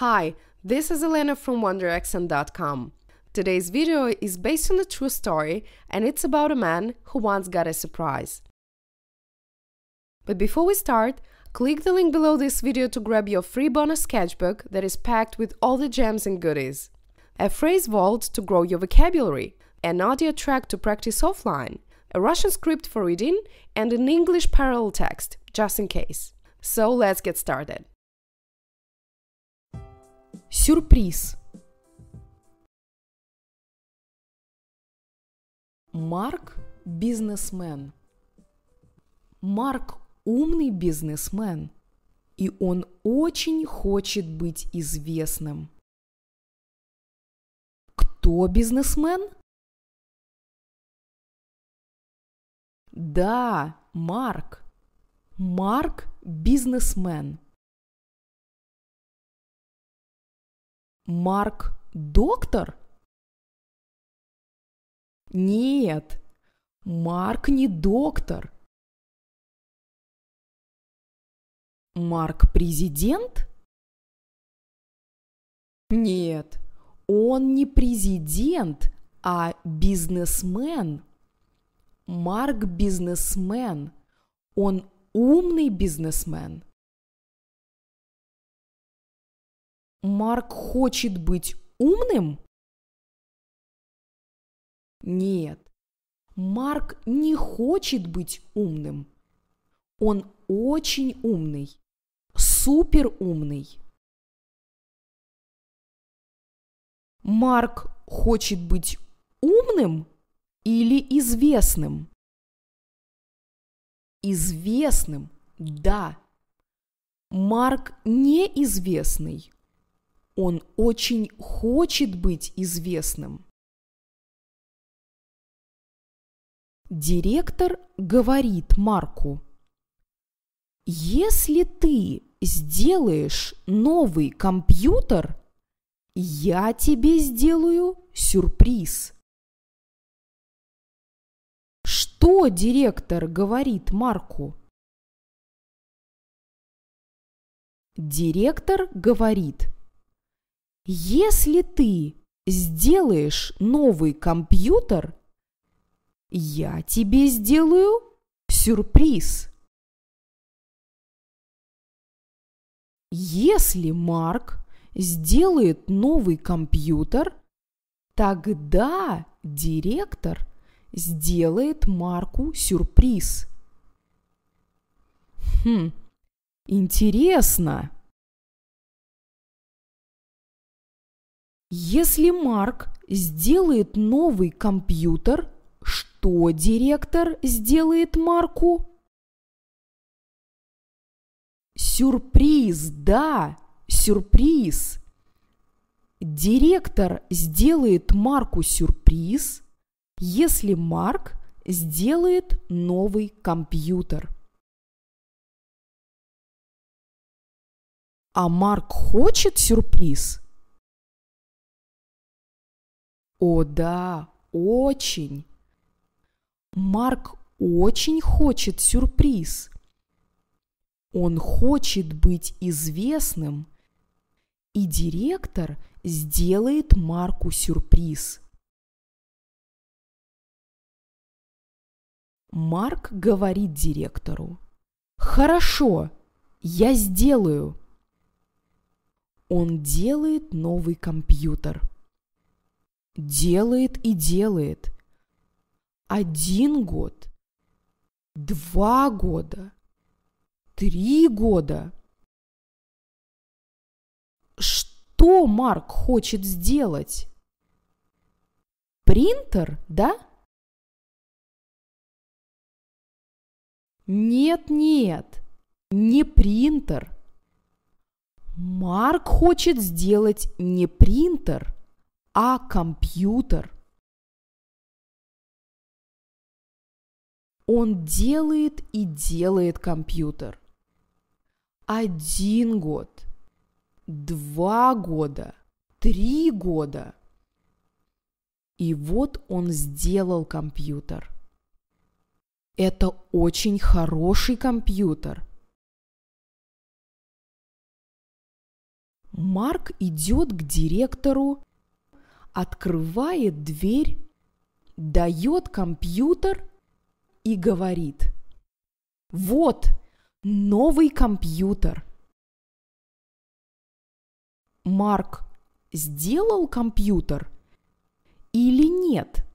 Hi, this is Elena from Wonderaccent.com. Today's video is based on a true story and it's about a man who once got a surprise. But before we start, click the link below this video to grab your free bonus sketchbook that is packed with all the gems and goodies. A phrase vault to grow your vocabulary, an audio track to practice offline, a Russian script for reading, and an English parallel text, just in case. So let's get started. Сюрприз. Марк – бизнесмен. Марк – умный бизнесмен, и он очень хочет быть известным. Кто бизнесмен? Да, Марк. Марк – бизнесмен. Марк доктор? Нет, Марк не доктор. Марк президент? Нет, он не президент, а бизнесмен. Марк бизнесмен. Он умный бизнесмен. Марк хочет быть умным? Нет, Марк не хочет быть умным. Он очень умный, супер умный. Марк хочет быть умным или известным? Известным, да. Марк неизвестный, он очень хочет быть известным. Директор говорит Марку. Если ты сделаешь новый компьютер, я тебе сделаю сюрприз. Что директор говорит Марку? Директор говорит – если ты сделаешь новый компьютер, я тебе сделаю сюрприз. Если Марк сделает новый компьютер, тогда директор сделает Марку сюрприз. Хм, интересно. Если Марк сделает новый компьютер, что директор сделает Марку? Сюрприз, да, сюрприз. Директор сделает Марку сюрприз, если Марк сделает новый компьютер. А Марк хочет сюрприз – о да, очень. Марк очень хочет сюрприз. Он хочет быть известным, и директор сделает Марку сюрприз. Марк говорит директору. Хорошо, я сделаю. Он делает новый компьютер. Делает и делает. Один год, два года, три года. Что Марк хочет сделать? Принтер, да? Нет-нет, не принтер. Марк хочет сделать не принтер, а компьютер. Он делает и делает компьютер. Один год, два года, три года. И вот он сделал компьютер. Это очень хороший компьютер – Марк идет к директору открывает дверь, дает компьютер и говорит, вот новый компьютер. Марк сделал компьютер или нет?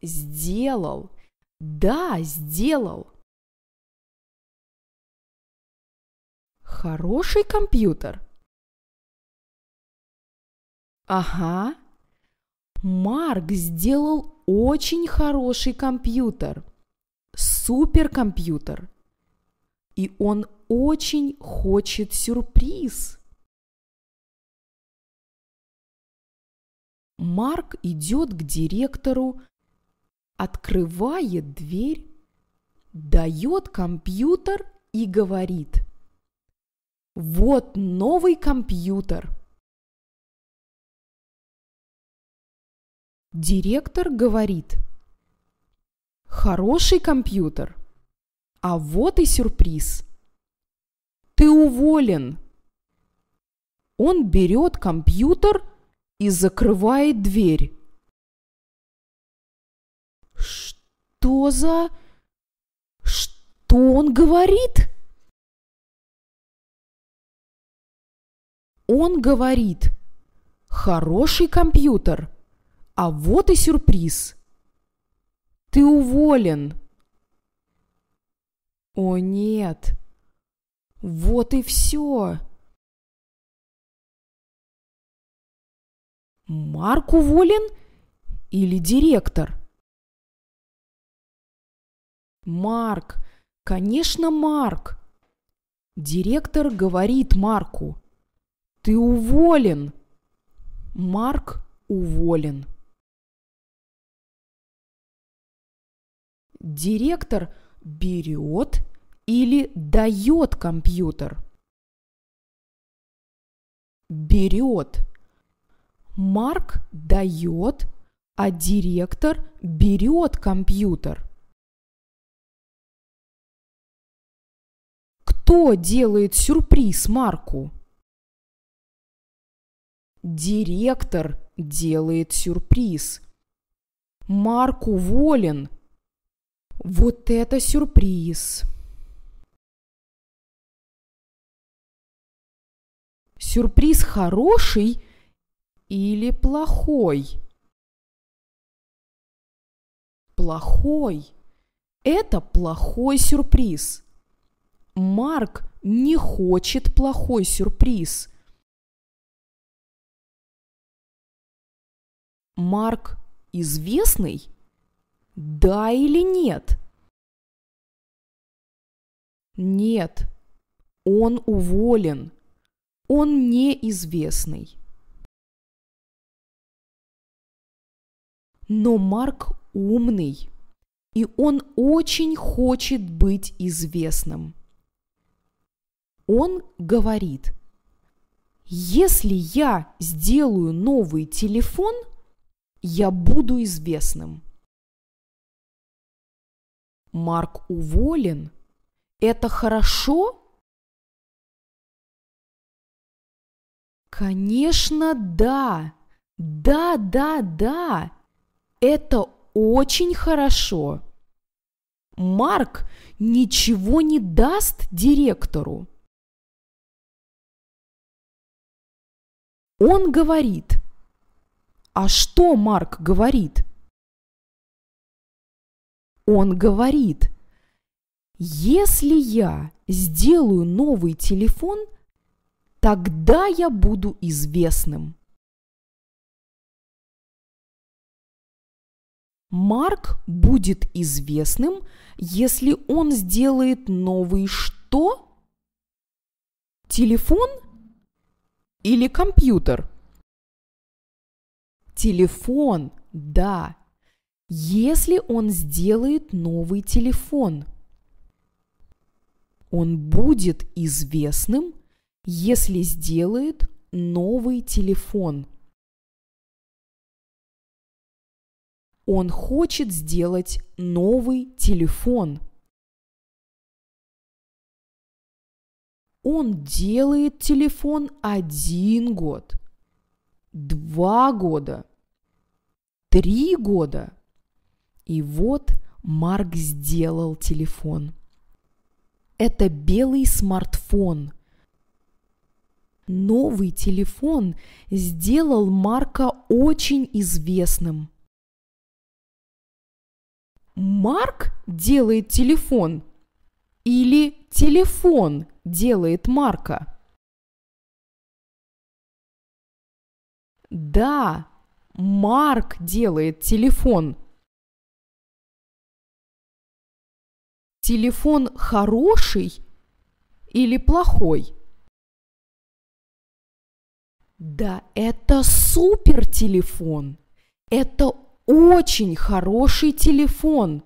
Сделал. Да, сделал. Хороший компьютер – Ага. Марк сделал очень хороший компьютер. Суперкомпьютер. И он очень хочет сюрприз. Марк идет к директору, открывает дверь, дает компьютер и говорит. Вот новый компьютер – Директор говорит. Хороший компьютер. А вот и сюрприз. Ты уволен. Он берет компьютер и закрывает дверь. Что за... Что он говорит? Он говорит, хороший компьютер – а вот и сюрприз. Ты уволен. О нет. Вот и все. Марк уволен или директор? Марк, конечно, Марк. Директор говорит Марку. Ты уволен. Марк уволен. Директор берет или дает компьютер? Берет. Марк дает, а директор берет компьютер. Кто делает сюрприз Марку? Директор делает сюрприз. Марк уволен – вот это сюрприз! Сюрприз хороший или плохой? Плохой. Это плохой сюрприз. Марк не хочет плохой сюрприз. Марк известный? Да или нет? Нет. Он уволен. Он неизвестный. Но Марк умный, и он очень хочет быть известным. Он говорит, если я сделаю новый телефон, я буду известным. Марк уволен? Это хорошо? Конечно, да. Да, да, да. Это очень хорошо. Марк ничего не даст директору. Он говорит. А что Марк говорит? Он говорит, если я сделаю новый телефон, тогда я буду известным. Марк будет известным, если он сделает новый что? Телефон или компьютер? Телефон, да, если он сделает новый телефон. Он будет известным, если сделает новый телефон. Он хочет сделать новый телефон. Он делает телефон один год, два года, три года – и вот Марк сделал телефон. Это белый смартфон. Новый телефон сделал Марка очень известным. Марк делает телефон или телефон делает Марка? Да, Марк делает телефон – телефон хороший или плохой? Да это супер телефон. Это очень хороший телефон.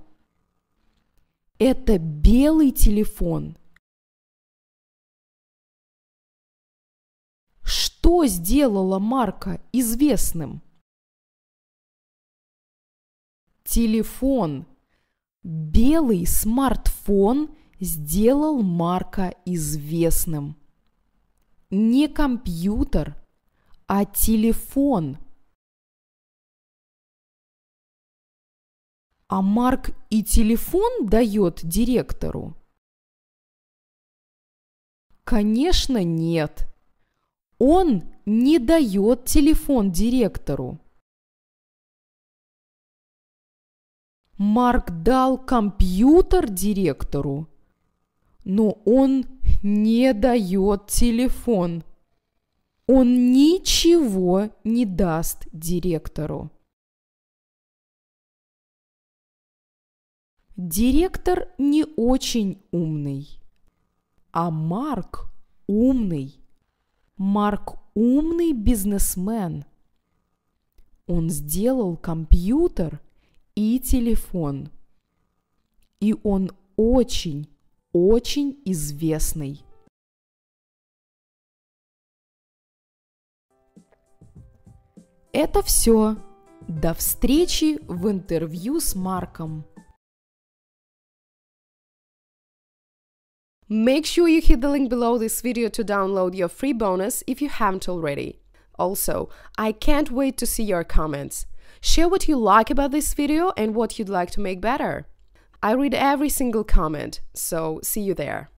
Это белый телефон. Что сделала марка известным? Телефон – Белый смартфон сделал Марка известным. Не компьютер, а телефон. А Марк и телефон дает директору? Конечно, нет. Он не дает телефон директору. Марк дал компьютер директору, но он не дает телефон. Он ничего не даст директору. Директор не очень умный, а Марк умный. Марк умный бизнесмен. Он сделал компьютер – и телефон. И он очень, очень известный. Это все. До встречи в интервью с Марком. Make sure you hit the link below this video to download your free bonus if you haven't already. Also, I can't wait to see your comments. Share what you like about this video and what you'd like to make better. I read every single comment, so see you there.